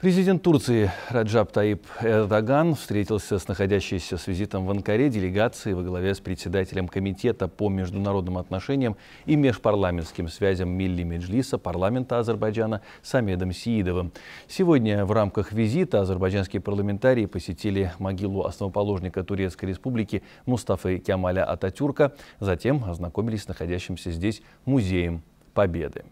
Президент Турции Раджаб Таиб Эрдоган встретился с находящейся с визитом в Анкаре делегацией во главе с председателем Комитета по международным отношениям и межпарламентским связям Милли Меджлиса парламента Азербайджана Самедом Сиидовым. Сегодня в рамках визита азербайджанские парламентарии посетили могилу основоположника Турецкой республики Мустафы Кямаля Ататюрка, затем ознакомились с находящимся здесь музеем Победы.